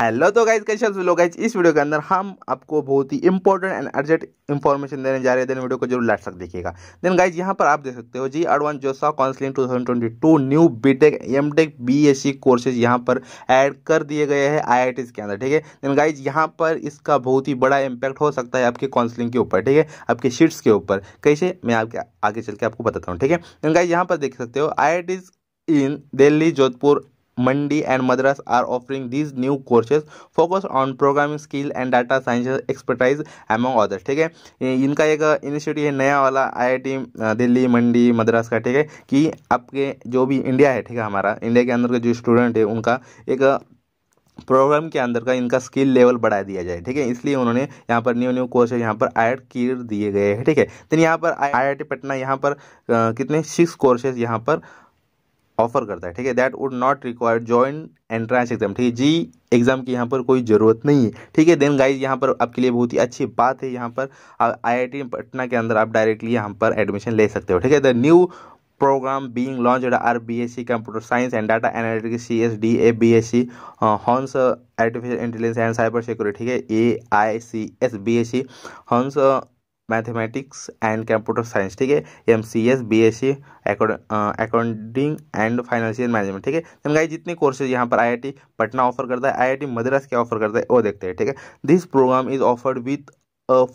hello तो guys कैसे लोग गाइज इस वीडियो के अंदर हम आपको बहुत ही इंपॉर्टेंट एंड अर्जेंट इन्फॉर्मेशन देने जा रहे हैं देन वीडियो को जरूर लास्ट तक देखिएगा देन गाइज यहां पर आप देख सकते हो JEE advance JoSAA counselling 2022 new BTech MTech BSc courses यहाँ पर ऐड कर दिए गए हैं आई के अंदर ठीक है देन गाइज यहाँ पर इसका बहुत ही बड़ा इम्पैक्ट हो सकता है आपके काउंसलिंग के ऊपर ठीक है आपके शीट्स के ऊपर कैसे मैं आपके आगे चल के आपको बताता हूँ ठीक है देन गाइज यहाँ पर देख सकते हो आई इन Delhi Jodhpur Mandi and Madras are offering these new courses focused on programming skill and data science expertise among others ठीक है इनका एक इनिशिएटिव है नया वाला आईआईटी दिल्ली मंडी मद्रास का ठीक है कि आपके जो भी इंडिया है ठीक है हमारा इंडिया के अंदर के जो स्टूडेंट है उनका एक प्रोग्राम के अंदर का इनका स्किल लेवल बढ़ा दिया जाए ठीक है इसलिए उन्होंने यहाँ पर न्यू न्यू कोर्स यहाँ पर ऐड किए दिए गए हैं ठीक है तो यहाँ पर आई पटना यहाँ पर आ, कितने सिक्स कोर्सेज यहाँ पर ऑफर करता है ठीक है that would not require joint entrance exam ठीक है जी एग्जाम की यहाँ पर कोई ज़रूरत नहीं है ठीक है देन गाइज यहाँ पर आपके लिए बहुत ही अच्छी बात है यहाँ पर आईआईटी पटना के अंदर आप डायरेक्टली यहाँ पर एडमिशन ले सकते हो ठीक है the new programme being launch are B S C computer science and data analytics C S D A B S C hons artificial intelligence and cyber security ठीक है A I C S B S C hons mathematics and computer science ठीक है M C S B S C accounting and financial management ठीक है तो guys जितने courses यहाँ पर आईआईटी पटना ऑफर करता है आईआईटी मद्रास क्या ऑफर करता है वो देखते हैं ठीक है this programme is offered with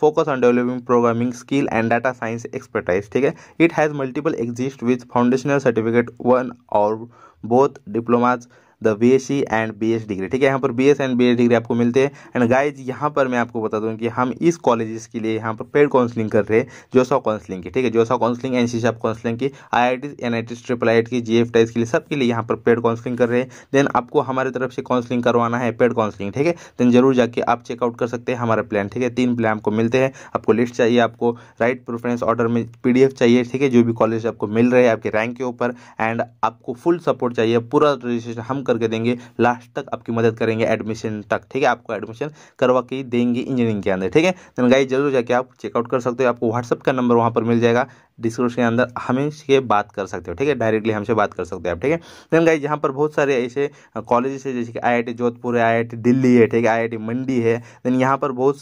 focus on developing programming skill and data science expertise ठीक है it has multiple exist with foundational certificate one और both diplomas the B S C and B S degree ठीक है यहाँ पर B S and B S degree आपको मिलते हैं एंड गाइज यहाँ पर मैं आपको बता दूँ कि हम इस कॉलेज के लिए यहाँ पर पेड काउंसलिंग कर रहे हैं जोसा काउंसलिंग की ठीक है JoSAA counselling N C C counselling की I I T N I T triple I की जी एफ टाइस के लिए सबके लिए यहाँ पर पेड काउंसलिंग कर रहे हैं देन आपको हमारे तरफ से काउंसलिंग करवाना है पेड काउंसलिंग ठीक है देन जरूर जाके आप चेकआउट कर सकते हैं हमारा प्लान ठीक है तीन प्लान आपको मिलते हैं आपको लिस्ट चाहिए आपको राइट प्रेफरेंस ऑर्डर में पी चाहिए ठीक है जो भी कॉलेज आपको मिल रहे हैं आपके रैंक के ऊपर एंड आपको फुल सपोर्ट चाहिए पूरा रजिस्ट्रेशन हम कर करके देंगे लास्ट तक आपकी मदद करेंगे एडमिशन तक ठीक है आपको एडमिशन करवा के देंगे इंजीनियरिंग के अंदर ठीक है देन गाइज जरूर जाके आप चेकआउट कर सकते हो आपको व्हाट्सअप का नंबर वहाँ पर मिल जाएगा डिस्क्रिप्शन के अंदर हमें से बात कर सकते हो ठीक है डायरेक्टली हमसे बात कर सकते हो आप ठीक है देन गाइज यहाँ पर बहुत सारे ऐसे कॉलेजेस है जैसे कि आई जोधपुर है आई दिल्ली है ठीक है आई मंडी है देन यहाँ पर बहुत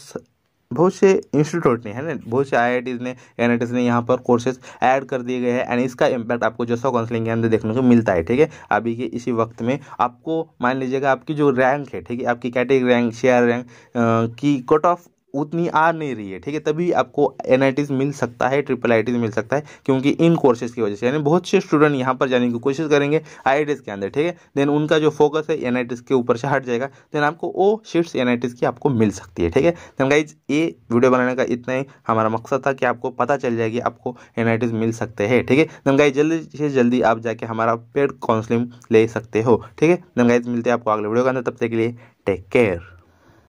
बहुत से इंस्टीट्यूट ने है ना बहुत से आई ने एन ने यहाँ पर कोर्सेज ऐड कर दिए गए हैं एंड इसका इम्पैक्ट आपको जैसा काउंसलिंग के अंदर देखने को मिलता है ठीक है अभी के इसी वक्त में आपको मान लीजिएगा आपकी जो रैंक है ठीक है आपकी कैटेगरी रैंक शेयर रैंक की कट ऑफ उतनी आ नहीं रही है ठीक है तभी आपको एन मिल सकता है ट्रिपल आई मिल सकता है क्योंकि इन कोर्सेज की वजह से यानी बहुत से स्टूडेंट यहाँ पर जाने की कोशिश करेंगे आई के अंदर ठीक है देन उनका जो फोकस है एन के ऊपर से हट जाएगा देन आपको वो शिफ्ट एन की आपको मिल सकती है ठीक है देन गाइज ये वीडियो बनाने का इतना ही हमारा मकसद था कि आपको पता चल जाएगी आपको एन मिल सकते हैं ठीक है देन गाइज जल्दी से जल्दी आप जाके हमारा पेड काउंसलिंग ले सकते हो ठीक है देन गाइज मिलते हैं आपको अगले वीडियो के अंदर तब तक के लिए टेक केयर